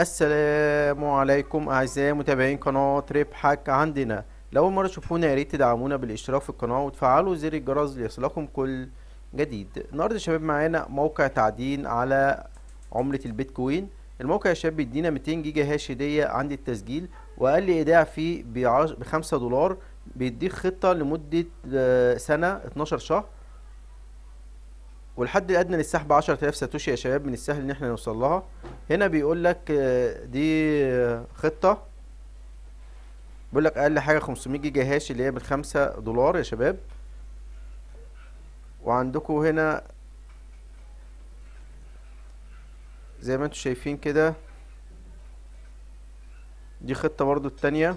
السلام عليكم اعزائي متابعين قناه ربحك عندنا لو مره تشوفونا يا ريت تدعمونا بالاشتراك في القناه وتفعلوا زر الجرس ليصلكم كل جديد النهارده يا شباب معانا موقع تعدين على عمله البيتكوين الموقع يا شباب بيدينا 200 جيجا هاش هديه عند التسجيل واقل ايداع فيه ب 5 دولار بيديك خطه لمده آه، سنه 12 شهر والحد الادنى للسحب 10000 ساتوشي يا شباب من السهل ان احنا نوصل لها هنا بيقول لك آه، دي خطه بيقول لك اقل حاجه 500 جيجا هاش اللي هي ب 5 دولار يا شباب وعندكم هنا زي ما انتم شايفين كده دي خطه برضو التانية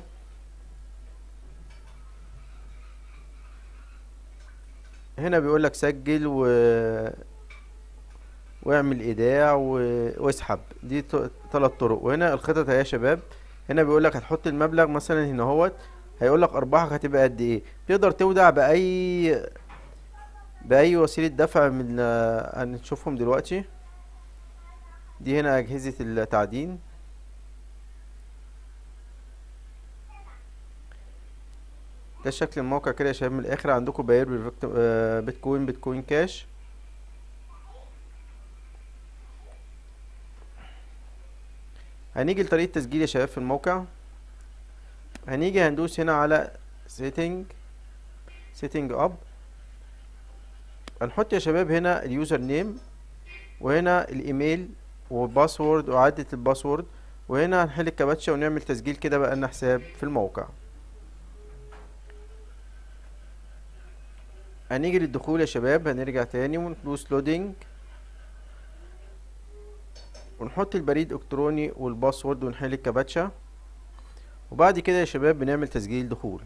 هنا بيقول لك سجل و واعمل ايداع و... واسحب دي ثلاث تلات طرق وهنا الخطط اهي يا شباب هنا بيقول لك هتحط المبلغ مثلا هنا اهوت هيقول لك ارباحك هتبقى قد ايه تقدر تودع باي باي وسيله دفع من هنشوفهم دلوقتي دي هنا اجهزه التعدين ده شكل الموقع كده يا شباب من الاخر عندكم باير آه، بيتكوين بيتكوين كاش هنيجي لطريقه تسجيل يا شباب في الموقع هنيجي هندوس هنا على سيتنج سيتنج اب هنحط يا شباب هنا اليوزر نيم وهنا الايميل والباسورد وعدة الباسورد وهنا هنحل الكباتشا ونعمل تسجيل كده بقى لنا حساب في الموقع هنيجي للدخول يا شباب هنرجع تاني ونبوس لودينج ونحط البريد الالكتروني والباسورد ونحل الكباتشا وبعد كده يا شباب بنعمل تسجيل دخول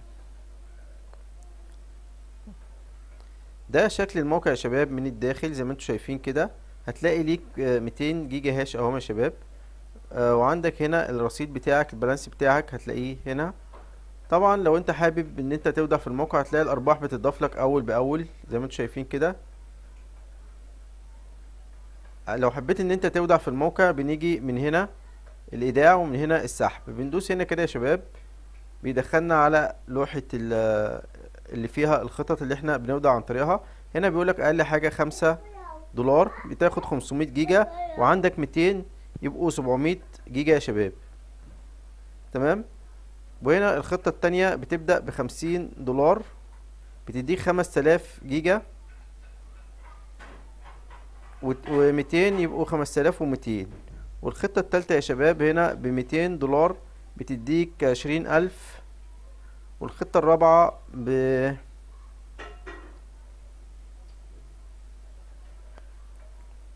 ده شكل الموقع يا شباب من الداخل زي ما انتم شايفين كده هتلاقي ليك 200 آه، جيجا هاش اهو يا شباب آه، وعندك هنا الرصيد بتاعك البالانس بتاعك هتلاقيه هنا طبعا لو انت حابب ان انت تبدأ في الموقع هتلاقي الارباح بتضاف لك اول باول زي ما انتم شايفين كده لو حبيت ان انت تودع في الموقع بنيجي من هنا الايداع ومن هنا السحب بندوس هنا كده يا شباب بيدخلنا على لوحة اللي فيها الخطط اللي احنا بنودع عن طريقها هنا بيقولك اقل حاجة خمسة دولار بتاخد خمسمية جيجا وعندك ميتين يبقوا سبعمية جيجا يا شباب تمام وهنا الخطة التانية بتبدأ بخمسين دولار بتديك خمس تلاف جيجا وميتين يبقوا خمس تلاف وميتين والخطة التالتة يا شباب هنا بميتين دولار بتديك عشرين ألف والخطة الرابعة ب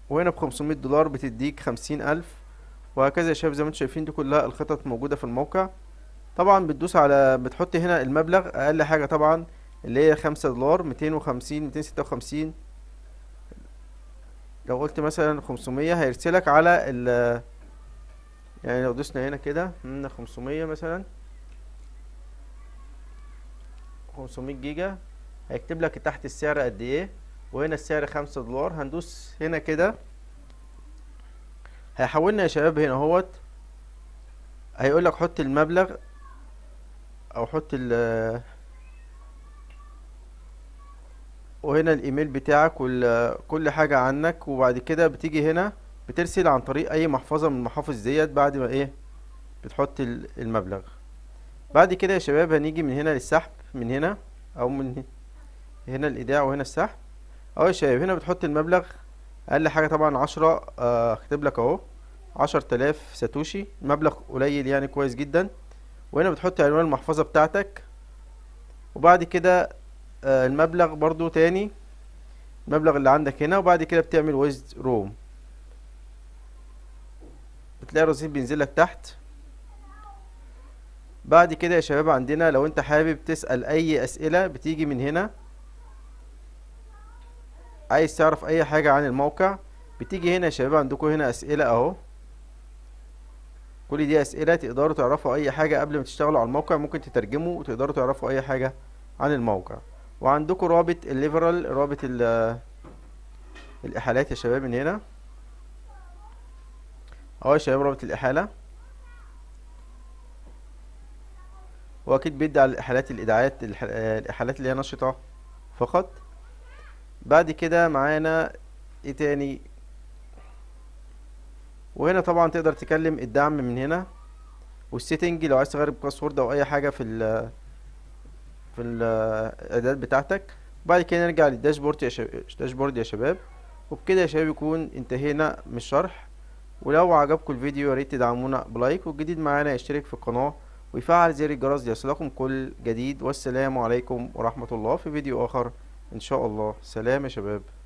وهنا بخمسمية دولار بتديك خمسين ألف وهكذا يا شباب زي ما انتم شايفين دي كلها الخطط موجودة في الموقع طبعا بتدوس على بتحط هنا المبلغ اقل حاجة طبعا اللي هي خمسة دولار ميتين وخمسين ميتين ستة وخمسين لو قلت مثلا خمسمية هيرسلك على ال يعني لو دوسنا هنا كده من خمسمية مثلا خمسمية جيجا هيكتب لك تحت السعر قد ايه وهنا السعر خمسة دولار هندوس هنا كده هيحولنا يا شباب هنا اهوت هيقول لك حط المبلغ او حط ال وهنا الايميل بتاعك وكل حاجة عنك وبعد كده بتيجي هنا بترسل عن طريق اي محفظة من المحافظ ديت بعد ما ايه بتحط المبلغ بعد كده يا شباب هنيجي من هنا للسحب من هنا او من هنا الايداع وهنا السحب اهو يا شباب هنا بتحط المبلغ اقل حاجة طبعا عشرة اكتب آه، لك اهو عشر تلاف ساتوشي مبلغ قليل يعني كويس جدا وهنا بتحط عنوان المحفظة بتاعتك وبعد كده آه المبلغ برضو تاني المبلغ اللي عندك هنا وبعد كده بتعمل ويزد روم بتلاقي الرصيد بينزل لك تحت بعد كده يا شباب عندنا لو انت حابب تسأل اي اسئلة بتيجي من هنا عايز تعرف اي حاجة عن الموقع بتيجي هنا يا شباب عندكم هنا اسئلة اهو كل دي اسئله تقدروا تعرفوا اي حاجه قبل ما تشتغلوا على الموقع ممكن تترجموا وتقدروا تعرفوا اي حاجه عن الموقع وعندكم رابط الليفرال رابط الاحالات يا شباب من هنا اهو يا شباب رابط الاحاله واكيد بيدي على الاحالات الادعاءات الاحالات اللي هي نشطه فقط بعد كده معانا ايه تاني وهنا طبعا تقدر تكلم الدعم من هنا والسيتنج لو عايز تغير الباسورد او اي حاجه في ال في الاعدادات بتاعتك بعد كده نرجع للداشبورد يا شباب داشبورد يا شباب وبكده يا شباب يكون انتهينا من الشرح ولو عجبكم الفيديو يا ريت تدعمونا بلايك والجديد معانا يشترك في القناه ويفعل زر الجرس ليصلكم كل جديد والسلام عليكم ورحمه الله في فيديو اخر ان شاء الله سلام يا شباب